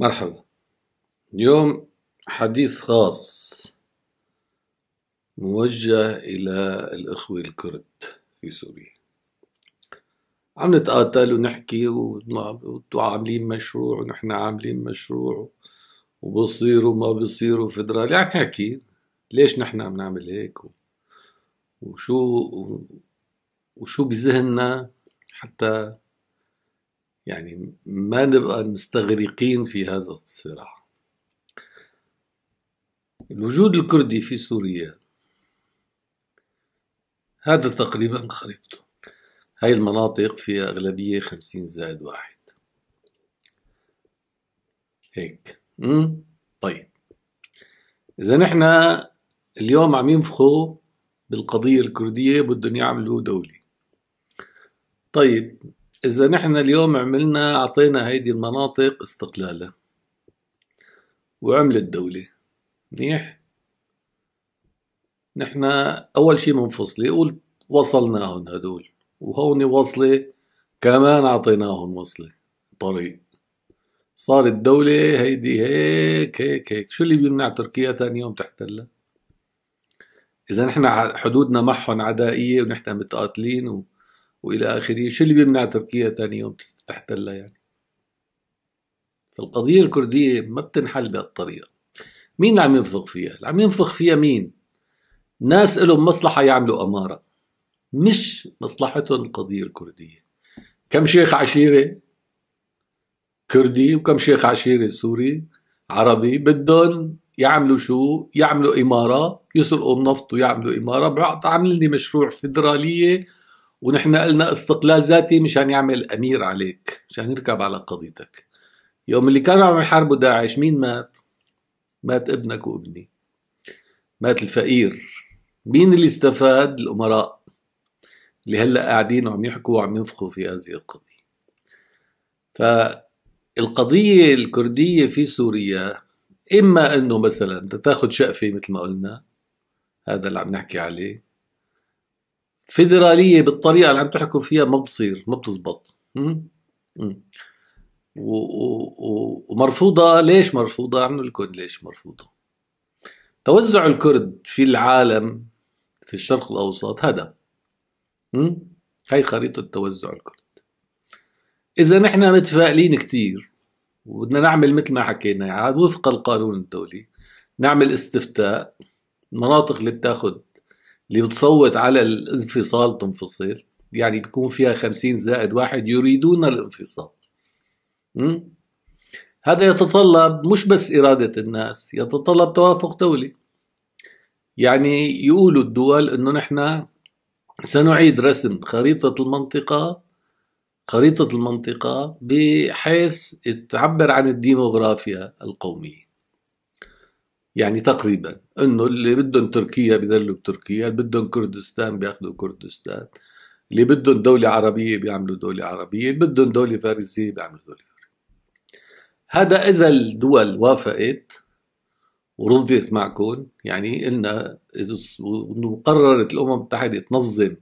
مرحبا اليوم حديث خاص موجه إلى الإخوة الكرد في سوريا عم نتقاتل ونحكي عاملين مشروع ونحن عاملين مشروع وبصير وما بصير وفدرالي يعني نحكي ليش نحن عم نعمل هيك وشو وشو بذهننا حتى يعني ما نبقى مستغرقين في هذا الصراع الوجود الكردي في سوريا هذا تقريبا خريطته هاي المناطق فيها أغلبية خمسين زائد واحد هيك امم طيب إذا نحن اليوم عم ينفخوا بالقضية الكردية بدهم يعملوا دولة طيب إذا نحن اليوم عملنا أعطينا هيدي المناطق استقلالها وعملت دولة منيح نحن أول شيء منفصلة قلت وصلناهم هدول وهون وصلة كمان أعطيناهم وصلة طريق صارت دولة هيدي هيك هيك هيك شو اللي بيمنع تركيا تاني يوم تحتلها إذا نحن حدودنا معهم عدائية ونحن متقاتلين و... والى اخره شو اللي بيمنع تركيا ثاني يوم تحتلها يعني فالقضية الكردية ما بتنحل بهالطريقة مين اللي عم ينفخ فيها؟ اللي عم ينفخ فيها مين؟ ناس لهم مصلحة يعملوا أمارة مش مصلحتهم القضية الكردية كم شيخ عشيرة كردي وكم شيخ عشيرة سوري عربي بدهم يعملوا شو؟ يعملوا إمارة يسرقوا النفط ويعملوا إمارة بعد عامل لي مشروع فدرالية ونحن قلنا استقلال ذاتي مشان يعمل امير عليك مشان يركب على قضيتك يوم اللي كانوا عم يحاربوا داعش مين مات مات ابنك وابني مات الفقير مين اللي استفاد الامراء اللي هلا قاعدين وعم يحكوا وعم ينفخوا في هذه القضيه فالقضيه الكرديه في سوريا اما انه مثلا تاخذ شقفه مثل ما قلنا هذا اللي عم نحكي عليه فيدراليه بالطريقه اللي عم تحكوا فيها ما بتصير ما بتزبط ومرفوضه ليش مرفوضه؟ عم لكم ليش مرفوضه. توزع الكرد في العالم في الشرق الاوسط هذا هاي خريطه توزع الكرد. اذا نحن متفائلين كثير وبدنا نعمل مثل ما حكينا عاد وفق القانون الدولي نعمل استفتاء المناطق اللي بتاخذ اللي بتصوت على الانفصال تنفصل يعني بيكون فيها خمسين زائد واحد يريدون الانفصال م? هذا يتطلب مش بس إرادة الناس يتطلب توافق دولي يعني يقولوا الدول أنه نحن سنعيد رسم خريطة المنطقة خريطة المنطقة بحيث تعبر عن الديموغرافيا القومية يعني تقريبا انه اللي بدهم تركيا بيذلوا بتركيا اللي بدهم كردستان بياخذوا كردستان اللي بدهم دولة عربية بيعملوا دولة عربية اللي بدهم دولة فارسية بيعملوا دولة فارسية هذا إذا الدول وافقت ورضيت معكم يعني قلنا وقررت الامم المتحده تنظم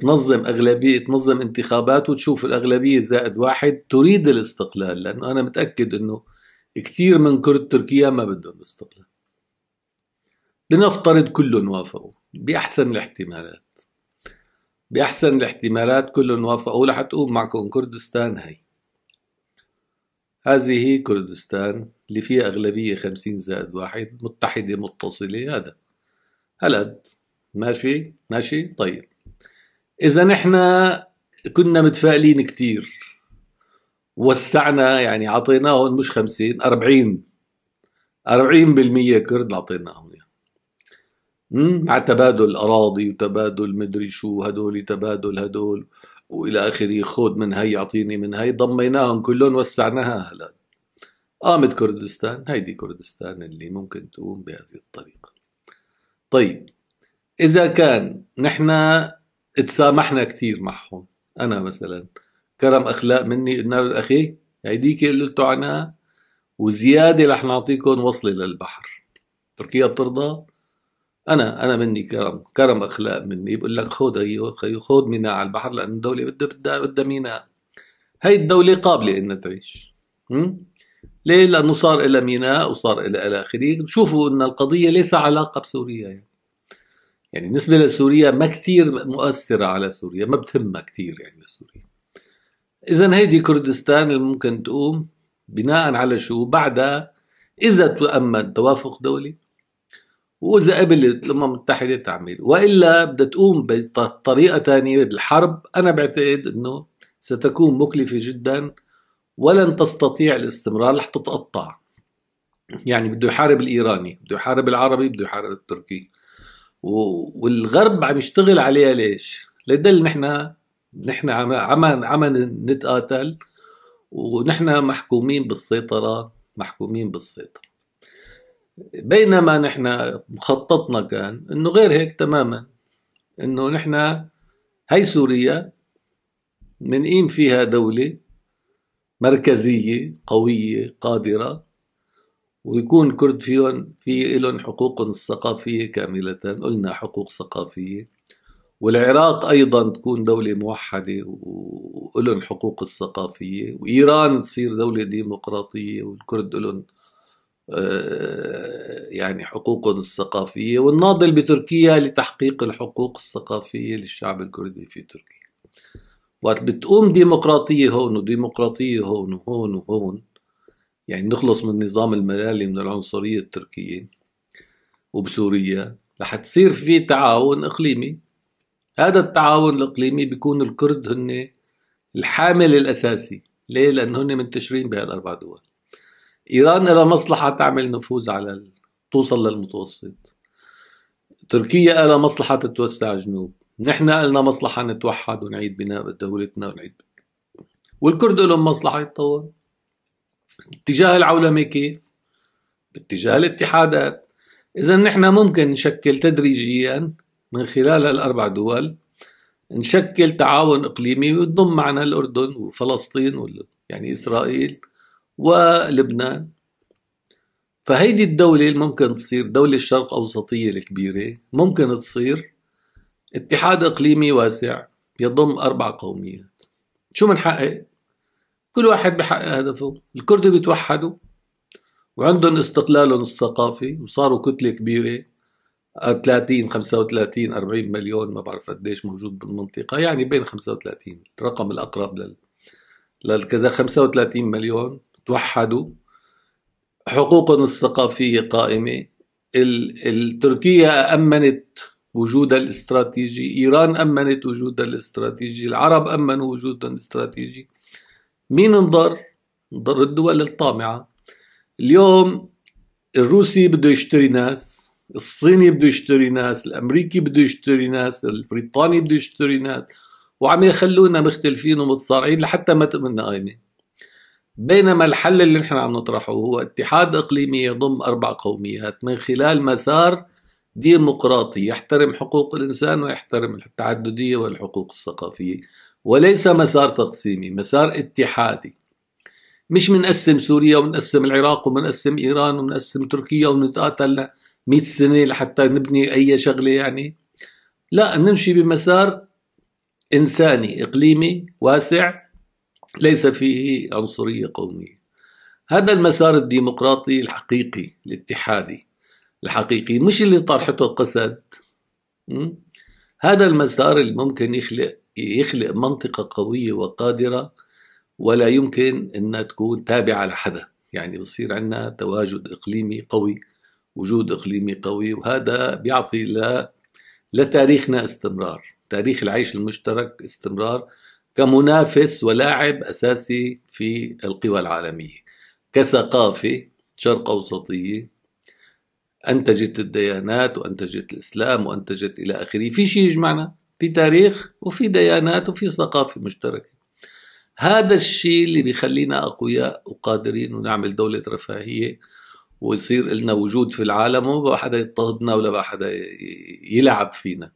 تنظم اغلبيه تنظم انتخابات وتشوف الاغلبيه زائد واحد تريد الاستقلال لانه انا متاكد انه كثير من كرد تركيا ما بدهم الاستقلال لنفترض كلهم وافقوا بأحسن الاحتمالات بأحسن الاحتمالات كلهم وافقوا رح تقوم معكم كردستان هي هذه هي كردستان اللي فيها أغلبية خمسين زائد واحد متحدة متصلة هذا هلد ماشي ماشي طيب إذا نحن كنا متفائلين كتير وسعنا يعني اعطيناهم مش 50 40 40% كرد اعطيناهم يعني مع تبادل اراضي وتبادل مدري شو هدول تبادل هدول والى اخره خود من هي اعطيني من هي ضميناهم كلهم وسعناها هلا قامت كردستان هيدي كردستان اللي ممكن تقوم بهذه الطريقه طيب اذا كان نحن تسامحنا كثير معهم انا مثلا كرم اخلاق مني قلنا له اخي هيديك اللي قلتوا عنها وزياده رح نعطيكم وصله للبحر تركيا بترضى انا انا مني كرم كرم اخلاق مني بقول لك خذ خيو خذ ميناء على البحر لان الدوله بدها بدها بدها ميناء هي الدوله قابله انها تعيش م? ليه؟ لانه صار لها ميناء وصار لها الى اخره، بشوفوا ان القضيه ليس علاقه بسوريا يعني. يعني بالنسبه لسوريا ما كثير مؤثره على سوريا، ما بتهمها كثير يعني لسوريا. اذا هيدي كردستان اللي ممكن تقوم بناء على شو بعدها اذا تامن توافق دولي واذا قبلت الامم المتحده تعمل والا بدها تقوم بطريقه ثانيه بالحرب انا بعتقد انه ستكون مكلفه جدا ولن تستطيع الاستمرار رح تتقطع يعني بده يحارب الايراني بده يحارب العربي بده يحارب التركي والغرب عم يشتغل عليها ليش لدل نحن نحن عم عم عم نتقاتل ونحن محكومين بالسيطره محكومين بالسيطره بينما نحن مخططنا كان انه غير هيك تماما انه نحن هي سوريا منقيم فيها دولة مركزية قوية قادرة ويكون كرد فيهم في لهم حقوقهم الثقافية كاملة قلنا حقوق ثقافية والعراق ايضا تكون دوله موحده ولهم حقوق الثقافيه وايران تصير دوله ديمقراطيه والكرد لهم آه، يعني حقوقهم الثقافيه والناضل بتركيا لتحقيق الحقوق الثقافيه للشعب الكردي في تركيا وقت بتقوم ديمقراطيه هون وديمقراطيه هون وهون وهون يعني نخلص من نظام الملالي من العنصريه التركيه وبسوريا رح تصير في تعاون اقليمي هذا التعاون الاقليمي بيكون الكرد هن الحامل الاساسي ليه لانه هن منتشرين بهالاربع دول ايران لها مصلحه تعمل نفوذ على ال... توصل للمتوسط تركيا لها مصلحه تتوسع جنوب نحن لنا مصلحه نتوحد ونعيد بناء دولتنا ونعيد والكرد لهم مصلحه يتطور اتجاه العولمه كيف؟ باتجاه الاتحادات اذا نحن ممكن نشكل تدريجيا من خلال هالأربع دول نشكل تعاون إقليمي ويضم معنا الأردن وفلسطين يعني إسرائيل ولبنان فهيدي الدولة اللي ممكن تصير دولة الشرق أوسطية الكبيرة ممكن تصير اتحاد إقليمي واسع يضم أربع قوميات شو بنحقق؟ كل واحد بحقق هدفه الكرد بيتوحدوا وعندهم استقلالهم الثقافي وصاروا كتلة كبيرة 30 35 40 مليون ما بعرف قديش موجود بالمنطقة يعني بين 35 الرقم الأقرب لل للكذا 35 مليون توحدوا حقوقهم الثقافية قائمة التركية أمنت وجودها الاستراتيجي إيران أمنت وجودها الاستراتيجي العرب أمنوا وجودهم الاستراتيجي مين انضر؟ انضر الدول الطامعة اليوم الروسي بده يشتري ناس الصيني بده يشتري ناس الامريكي بده يشتري ناس البريطاني بده يشتري ناس وعم يخلونا مختلفين ومتصارعين لحتى ما تؤمننا قايمه بينما الحل اللي نحن عم نطرحه هو اتحاد اقليمي يضم اربع قوميات من خلال مسار ديمقراطي يحترم حقوق الانسان ويحترم التعدديه والحقوق الثقافيه وليس مسار تقسيمي مسار اتحادي مش منقسم سوريا ومنقسم العراق ومنقسم ايران ومنقسم تركيا ومنتقاتل 100 سنه لحتى نبني اي شغله يعني لا نمشي بمسار انساني اقليمي واسع ليس فيه عنصريه قوميه هذا المسار الديمقراطي الحقيقي الاتحادي الحقيقي مش اللي طرحته القسد هذا المسار اللي ممكن يخلق يخلق منطقة قوية وقادرة ولا يمكن أنها تكون تابعة لحدا يعني بصير عندنا تواجد إقليمي قوي وجود اقليمي قوي وهذا بيعطي ل... لتاريخنا استمرار تاريخ العيش المشترك استمرار كمنافس ولاعب اساسي في القوى العالميه كثقافه شرق اوسطيه انتجت الديانات وانتجت الاسلام وانتجت الى اخره في شيء يجمعنا في تاريخ وفي ديانات وفي ثقافه مشتركه هذا الشيء اللي بيخلينا اقوياء وقادرين ونعمل دوله رفاهيه ويصير إلنا وجود في العالم وما بقى حدا يضطهدنا ولا بقى حدا يلعب فينا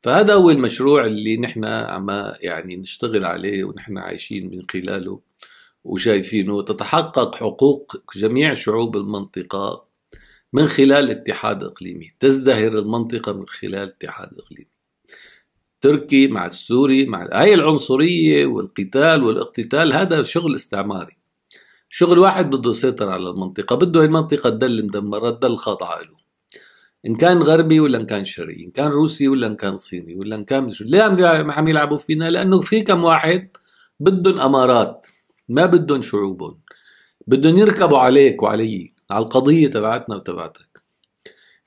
فهذا هو المشروع اللي نحن عم يعني نشتغل عليه ونحن عايشين من خلاله وشايفينه تتحقق حقوق جميع شعوب المنطقة من خلال اتحاد إقليمي تزدهر المنطقة من خلال اتحاد إقليمي تركي مع السوري مع هاي العنصرية والقتال والاقتتال هذا شغل استعماري شغل واحد بده يسيطر على المنطقة بده هي المنطقة تدل مدمرة تدل خاضعة له إن كان غربي ولا إن كان شرقي إن كان روسي ولا إن كان صيني ولا إن كان مش... ليه عم عم يلعبوا فينا لأنه في كم واحد بدهم أمارات ما بدهم شعوبهم بدهم يركبوا عليك وعلي على القضية تبعتنا وتبعتك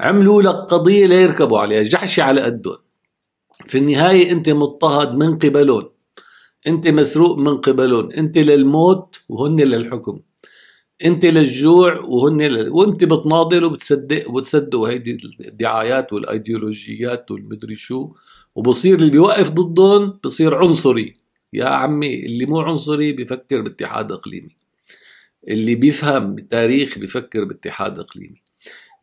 عملوا لك قضية ليركبوا عليها جحشي على قدهم في النهاية أنت مضطهد من قبلهم انت مسروق من قبلهم انت للموت وهن للحكم انت للجوع وهن لل... وانت بتناضل وبتصدق وبتصدق هيدي الدعايات والايديولوجيات والمدري شو وبصير اللي بيوقف ضدهم بصير عنصري يا عمي اللي مو عنصري بفكر باتحاد اقليمي اللي بيفهم بالتاريخ بفكر باتحاد اقليمي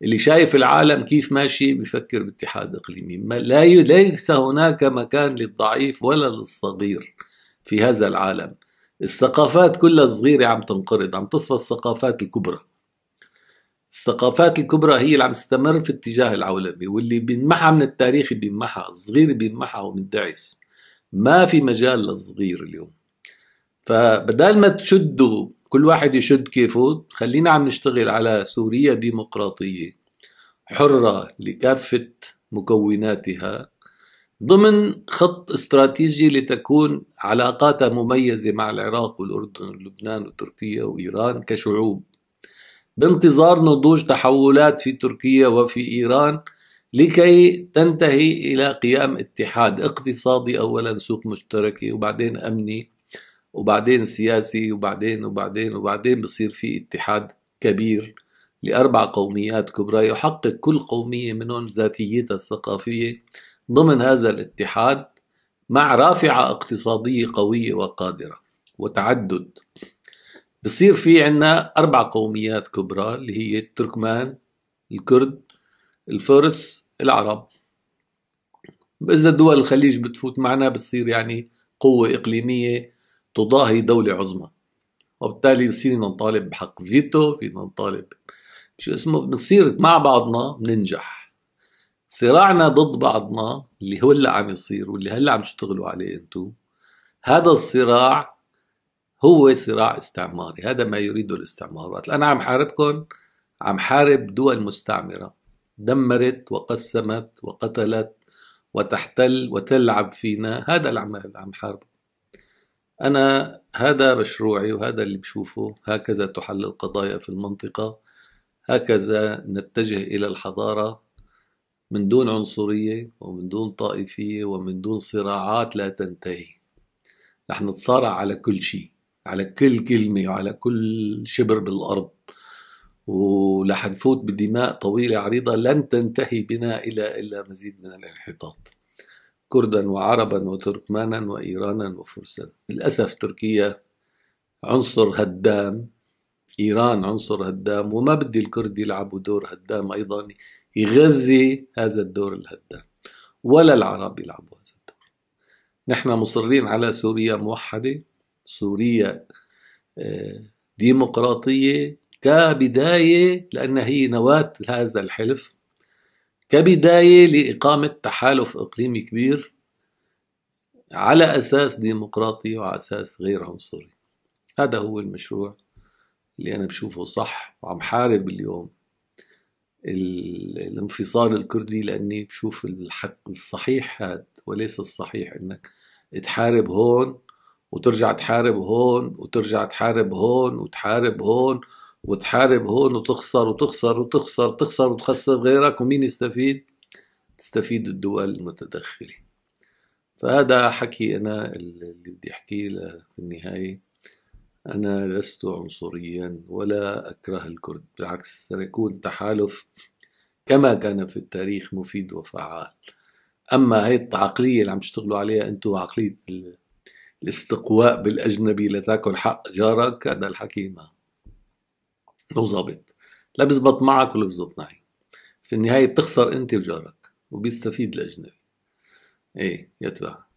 اللي شايف العالم كيف ماشي بفكر باتحاد اقليمي ما لا ليس هناك مكان للضعيف ولا للصغير في هذا العالم الثقافات كلها صغيرة عم تنقرض عم تصفى الثقافات الكبرى الثقافات الكبرى هي اللي عم تستمر في اتجاه العولمي واللي بينمحى من التاريخ بينمحى الصغير بينمحى ومندعس ما في مجال للصغير اليوم فبدال ما تشدوا كل واحد يشد كيفه خلينا عم نشتغل على سوريا ديمقراطية حرة لكافة مكوناتها ضمن خط استراتيجي لتكون علاقاتها مميزة مع العراق والأردن ولبنان وتركيا وإيران كشعوب بانتظار نضوج تحولات في تركيا وفي إيران لكي تنتهي إلى قيام اتحاد اقتصادي أولا سوق مشتركة وبعدين أمني وبعدين سياسي وبعدين وبعدين وبعدين بصير في اتحاد كبير لأربع قوميات كبرى يحقق كل قومية منهم ذاتيتها الثقافية ضمن هذا الاتحاد مع رافعة اقتصادية قوية وقادرة وتعدد بصير في عنا أربع قوميات كبرى اللي هي التركمان الكرد الفرس العرب إذا دول الخليج بتفوت معنا بتصير يعني قوة إقليمية تضاهي دولة عظمى وبالتالي بصير نطالب بحق فيتو في نطالب شو اسمه بنصير مع بعضنا بننجح صراعنا ضد بعضنا اللي هو اللي عم يصير واللي هلا عم تشتغلوا عليه انتم هذا الصراع هو صراع استعماري هذا ما يريده الاستعمار وقت انا عم حاربكم عم حارب دول مستعمره دمرت وقسمت وقتلت وتحتل وتلعب فينا هذا اللي عم عم حاربه انا هذا مشروعي وهذا اللي بشوفه هكذا تحل القضايا في المنطقه هكذا نتجه الى الحضاره من دون عنصرية ومن دون طائفية ومن دون صراعات لا تنتهي رح نتصارع على كل شيء على كل كلمة وعلى كل شبر بالأرض ولح نفوت بدماء طويلة عريضة لن تنتهي بنا إلى إلا مزيد من الانحطاط كردا وعربا وتركمانا وإيرانا وفرسا للأسف تركيا عنصر هدام إيران عنصر هدام وما بدي الكرد يلعبوا دور هدام أيضا يغذي هذا الدور الهدام ولا العرب يلعبوا هذا الدور نحن مصرين على سوريا موحدة سوريا آه، ديمقراطية كبداية لأن هي نواة هذا الحلف كبداية لإقامة تحالف إقليمي كبير على أساس ديمقراطي وعلى أساس غير عنصري هذا هو المشروع اللي أنا بشوفه صح وعم حارب اليوم الانفصال الكردي لاني بشوف الحق الصحيح هاد وليس الصحيح انك تحارب هون وترجع تحارب هون وترجع تحارب هون وتحارب هون وتحارب هون وتخسر وتخسر وتخسر تخسر وتخسر غيرك ومين يستفيد؟ تستفيد الدول المتدخله فهذا حكي انا اللي بدي احكيه في النهايه أنا لست عنصريا ولا أكره الكرد بالعكس سيكون تحالف كما كان في التاريخ مفيد وفعال أما هي العقلية اللي عم تشتغلوا عليها أنتم عقلية الاستقواء بالأجنبي لتاكل حق جارك هذا الحكي ما مو ظابط لا بيزبط معك ولا بيزبط معي في النهاية بتخسر أنت وجارك وبيستفيد الأجنبي إيه يتبع